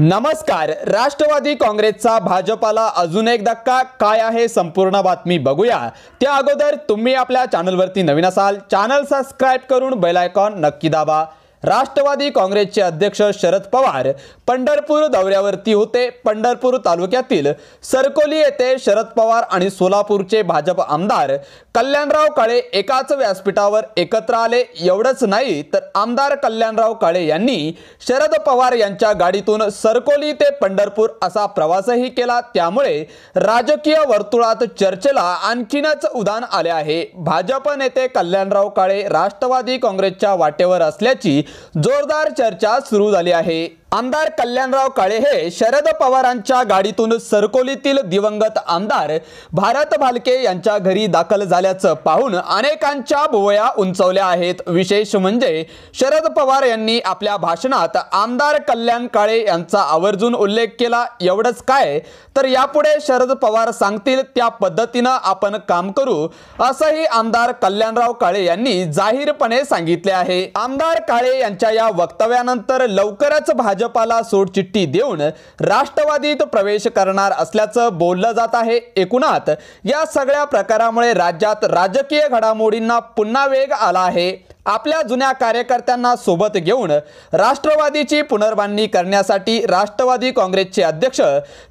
नमस्कार राष्ट्रवादी काँग्रेसचा भाजपाला अजून एक धक्का काय आहे संपूर्ण बातमी बघूया त्या अगोदर तुम्ही आपल्या चॅनलवरती नवीन असाल चॅनल सबस्क्राईब करून बेल आयकॉन नक्की दाबा राष्ट्रवादी काँग्रेसचे अध्यक्ष शरद पवार पंढरपूर दौऱ्यावरती होते पंढरपूर तालुक्यातील सरकोली येथे शरद पवार आणि सोलापूरचे भाजप आमदार कल्याणराव काळे एकाच व्यासपीठावर एकत्र आले एवढंच नाही तर आमदार कल्याणराव काळे यांनी शरद पवार यांच्या गाडीतून सरकोली ते पंढरपूर असा प्रवासही केला त्यामुळे राजकीय वर्तुळात चर्चेला आणखीनच उदान आले आहे भाजप नेते कल्याणराव काळे राष्ट्रवादी काँग्रेसच्या वाटेवर असल्याची जोरदार चर्चा सुरू झाली आहे आमदार कल्याणराव काळे हे शरद पवारांच्या गाडीतून सरकोलीतील दिवंगत आमदार भारत भालके यांच्या घरी दाखल झाल्याचं पाहून अनेकांच्या भुवया उंचवल्या आहेत विशेष म्हणजे शरद पवार यांनी आपल्या भाषणात आमदार कल्याण काळे यांचा आवर्जून उल्लेख केला एवढंच काय तर यापुढे शरद पवार सांगतील त्या पद्धतीनं आपण काम करू असंही आमदार कल्याणराव काळे यांनी जाहीरपणे सांगितले आहे आमदार काळे यांच्या या वक्तव्यानंतर लवकरच भाजपाला सोडचिठ्ठी देऊन राष्ट्रवादीत प्रवेश करणार असल्याचं बोललं जात आहे एकूणात या सगळ्या प्रकारामुळे राज्यात राजकीय घडामोडींना पुन्हा वेग आला आहे आपल्या जुन्या कार्यकर्त्यांना सोबत घेऊन राष्ट्रवादीची पुनर्बांधणी करण्यासाठी राष्ट्रवादी काँग्रेसचे अध्यक्ष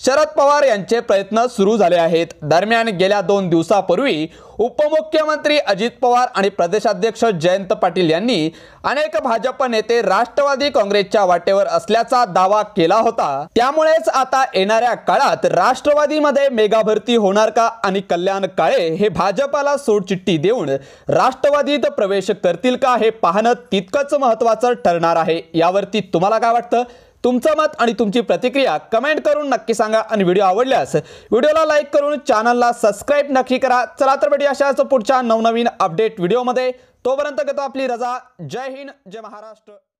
शरद पवार यांचे प्रयत्न सुरू झाले आहेत दरम्यान गेल्या दोन दिवसापूर्वी उपमुख्यमंत्री अजित पवार आणि प्रदेशाध्यक्ष जयंत पाटील यांनी अनेक भाजप नेते राष्ट्रवादी काँग्रेसच्या वाटेवर असल्याचा दावा केला होता त्यामुळेच आता येणाऱ्या काळात राष्ट्रवादीमध्ये मेगा भरती होणार का आणि कल्याण काळे हे भाजपाला सोडचिठ्ठी देऊन राष्ट्रवादीत प्रवेश करतील का हे पाहणं तितकंच महत्त्वाचं ठरणार आहे यावरती तुम्हाला काय वाटतं तुमचं मत आणि तुमची प्रतिक्रिया कमेंट करून नक्की सांगा आणि व्हिडिओ आवडल्यास व्हिडिओला लाईक करून चॅनलला सबस्क्राईब नक्की करा चला तर भेटूया अशाच पुढच्या नवनवीन अपडेट व्हिडिओमध्ये तोपर्यंत घेतो आपली रजा जय हिंद जय महाराष्ट्र